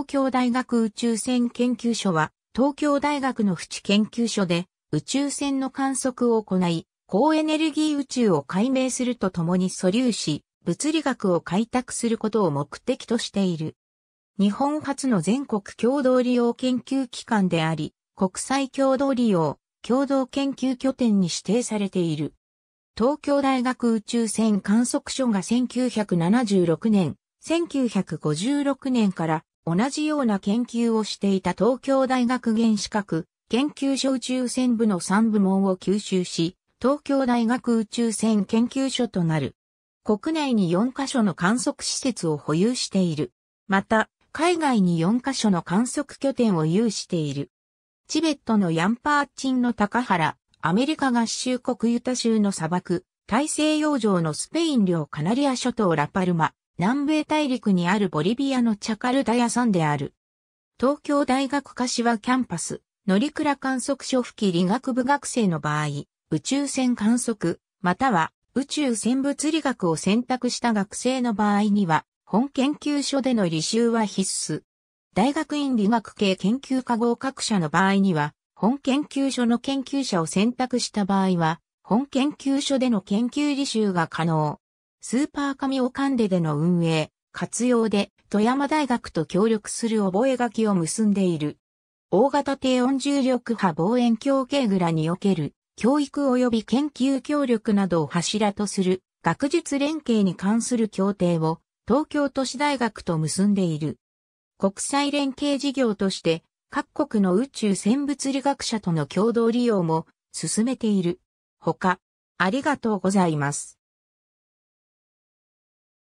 東京大学宇宙船研究所は、東京大学の淵研究所で宇宙船の観測を行い、高エネルギー宇宙を解明するとともに素粒子、物理学を開拓することを目的としている。日本初の全国共同利用研究機関であり、国際共同利用、共同研究拠点に指定されている。東京大学宇宙船観測所が1976年、1956年から同じような研究をしていた東京大学原子核研究所宇宙船部の3部門を吸収し、東京大学宇宙船研究所となる。国内に4カ所の観測施設を保有している。また、海外に4カ所の観測拠点を有している。チベットのヤンパーチンの高原、アメリカ合衆国ユタ州の砂漠、大西洋上のスペイン領カナリア諸島ラパルマ、南米大陸にあるボリビアのチャカルダさんである。東京大学柏キャンパス、乗鞍観測所付き理学部学生の場合、宇宙船観測、または宇宙船物理学を選択した学生の場合には、本研究所での履修は必須。大学院理学系研究科合格者の場合には、本研究所の研究者を選択した場合は、本研究所での研究履修が可能。スーパーカミオカンデでの運営、活用で富山大学と協力する覚書を結んでいる。大型低温重力波望遠鏡ケーグラにおける教育及び研究協力などを柱とする学術連携に関する協定を東京都市大学と結んでいる。国際連携事業として各国の宇宙生物理学者との共同利用も進めている。ほか、ありがとうございます。